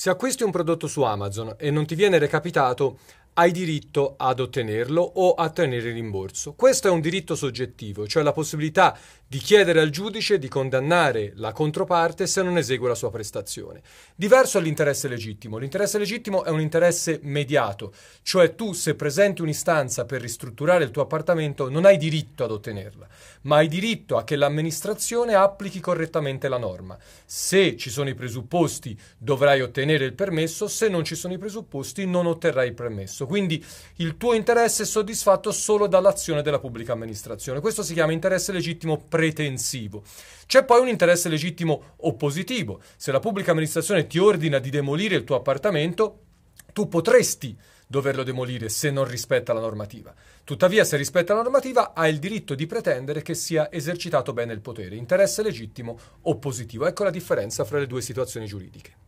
Se acquisti un prodotto su Amazon e non ti viene recapitato, hai diritto ad ottenerlo o a tenere il rimborso. Questo è un diritto soggettivo, cioè la possibilità di chiedere al giudice di condannare la controparte se non esegue la sua prestazione. Diverso è l'interesse legittimo. L'interesse legittimo è un interesse mediato, cioè tu se presenti un'istanza per ristrutturare il tuo appartamento non hai diritto ad ottenerla, ma hai diritto a che l'amministrazione applichi correttamente la norma. Se ci sono i presupposti dovrai ottenere il permesso, se non ci sono i presupposti non otterrai il permesso. Quindi il tuo interesse è soddisfatto solo dall'azione della pubblica amministrazione. Questo si chiama interesse legittimo pretensivo. C'è poi un interesse legittimo oppositivo. Se la pubblica amministrazione ti ordina di demolire il tuo appartamento, tu potresti doverlo demolire se non rispetta la normativa. Tuttavia, se rispetta la normativa, ha il diritto di pretendere che sia esercitato bene il potere, interesse legittimo o positivo. Ecco la differenza fra le due situazioni giuridiche.